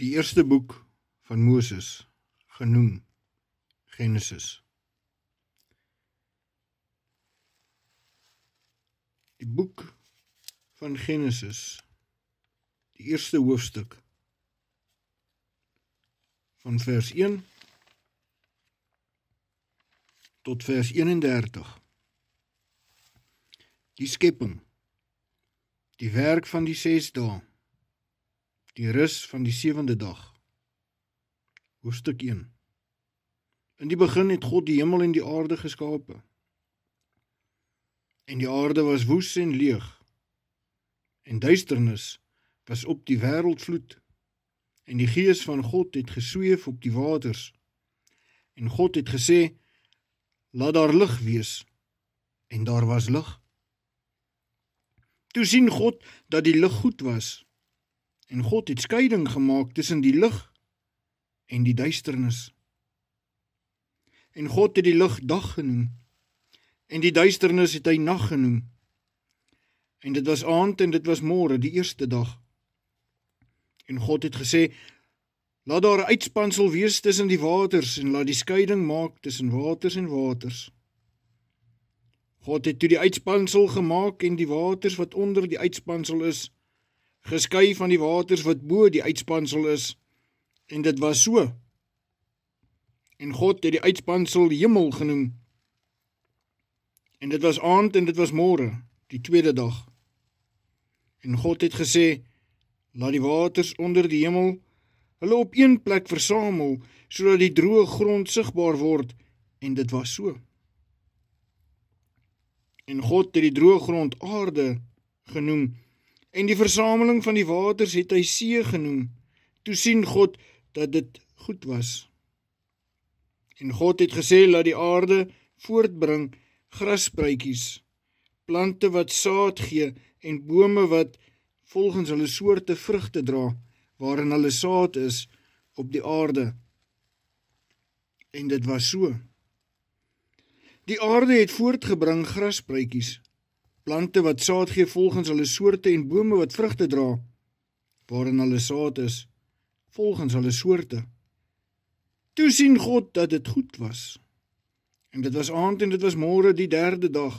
die eerste boek van Moses genoem Genesis. Die boek van Genesis, die eerste hoofstuk van vers 1 tot vers 31. Die skepping, die werk van die 6 dae Die rus van die sewende dag. Hoofstuk 1. In die begin het God die hemel en die aarde geskape. En die aarde was woes en leeg. En duisternis was op die wêreldvloed. En die gees van God het gesweef op die waters. En God het gesê: Laat daar lig wees. En daar was lig. Toe sien God dat die lig goed was en God het skeiding gemaak tussen die lig en die duisternis. En God het die lig dag genoem en die duisternis het hy nag genoem. En dit was aand en dit was môre, die eerste dag. En God het gesê: Laat daar 'n uitspansel wees tussen die waters en laat die skeiding maak tussen waters en waters. God het toe die uitspansel gemaak en die waters wat onder die uitspansel is, geskei van die waters wat bo die uitspansel is en dit was so. En God het die uitspansel hemel genoem. En dit was aand en dit was môre, die tweede dag. En God het gesê: "Laat die waters onder die hemel hulle op een plek versamel sodat die droë grond sigbaar word." En dit was so. En God het die droë grond aarde genoem en die versameling van die waters het hy see genoem. Toe sien God dat dit goed was. En God het gesê dat die aarde voortbring grasbruitjies, plante wat saad gee en bome wat volgens hulle soorte vrugte dra waarin hulle saad is op die aarde. En dit was so. Die aarde het voortgebring grasbruitjies, plante wat saad gee volgens hulle soorte en bome wat vrugte dra waarin hulle saad is volgens hulle soorte. Toe sien God dat dit goed was. En dit was aand en dit was môre die derde dag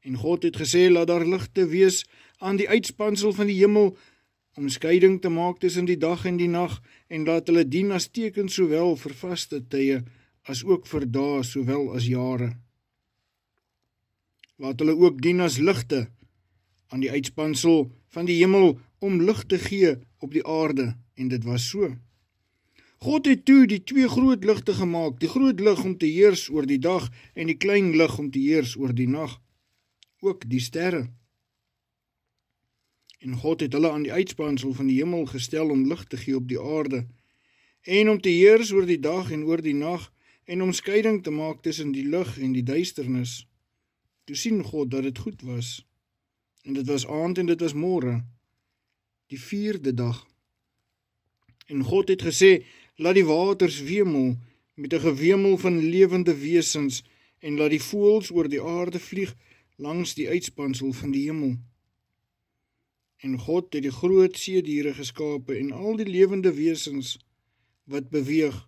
en God het gesê laat daar ligte wees aan die uitspansel van die hemel om skeiding te maak tussen die dag en die nag en laat hulle dien as tekens sowel vir vaste tye as ook vir dae sowel as jare wat hulle ook dien as ligte aan die uitspansel van die hemel om lig te gee op die aarde en dit was so. God het toe die twee groot ligte gemaak, die groot lig om te heers oor die dag en die klein lig om te heers oor die nag, ook die sterre. En God het hulle aan die uitspansel van die hemel gestel om lig te gee op die aarde en om te heers oor die dag en oor die nag en om skeiding te maak tussen die lig en die duisternis. Toe sien God dat dit goed was. En dit was aand en dit was môre, die 4de dag. En God het gesê: "Laat die waters wemel met 'n gewemel van lewende wesens en laat die voëls oor die aarde vlieg langs die uitspansel van die hemel." En God het die groot see diere geskape en al die lewende wesens wat beweeg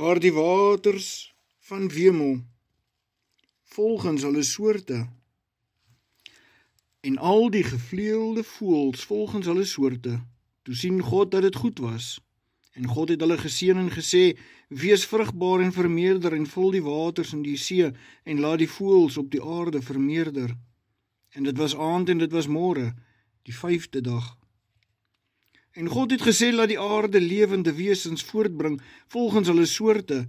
waar die waters van wemel volgens hulle soorte. En al die gevleelde voëls volgens hulle soorte. Toe sien God dat dit goed was. En God het hulle geseën en gesê: "Wees vrugbaar en vermeerder en vul die waters in die see en laat die voëls op die aarde vermeerder." En dit was aand en dit was môre, die 5de dag. En God het gesê laat die aarde lewende wesens voortbring volgens hulle soorte: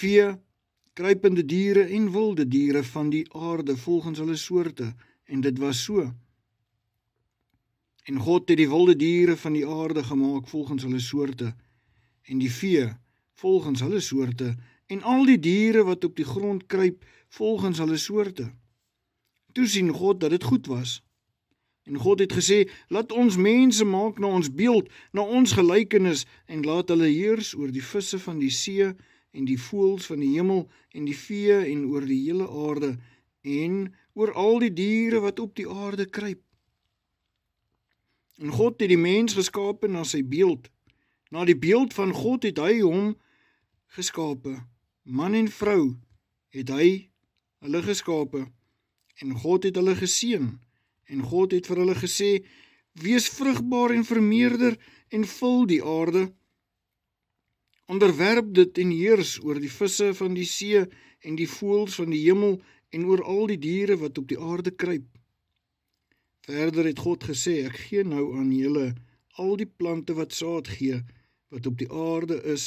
vee, kruipende diere en wilde diere van die aarde volgens hulle soorte en dit was so. En God het die wilde diere van die aarde gemaak volgens hulle soorte en die vee volgens hulle soorte en al die diere wat op die grond kruip volgens hulle soorte. Toe sien God dat dit goed was. En God het gesê: "Laat ons mense maak na ons beeld, na ons gelykenis en laat hulle heers oor die visse van die see." en die voëls van die hemel en die vee en oor die hele aarde en oor al die diere wat op die aarde kruip. En God het die mens geskape na sy beeld. Na die beeld van God het hy hom geskape. Man en vrou het hy hulle geskape en God het hulle geseën en God het vir hulle gesê: "Wees vrugbaar en vermeerder en vul die aarde." onderwerp dit en heers oor die visse van die see en die voëls van die hemel en oor al die diere wat op die aarde kruip. Verder het God gesê: Ek gee nou aan julle al die plante wat saad gee wat op die aarde is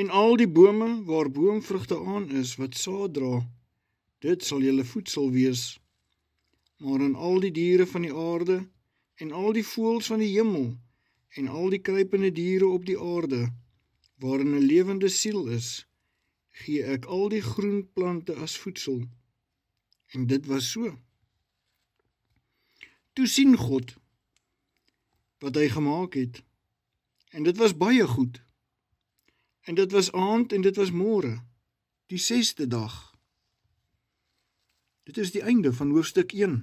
en al die bome waar boomvrugte aan is wat saad dra. Dit sal julle voedsel wees. Maar aan al die diere van die aarde en al die voëls van die hemel en al die kruipende diere op die aarde, waarin een levende siel is, gee ek al die groenplante as voedsel. En dit was so. Toe sien God, wat hy gemaakt het, en dit was baie goed, en dit was aand en dit was morgen, die seste dag. Dit is die einde van hoofstuk 1.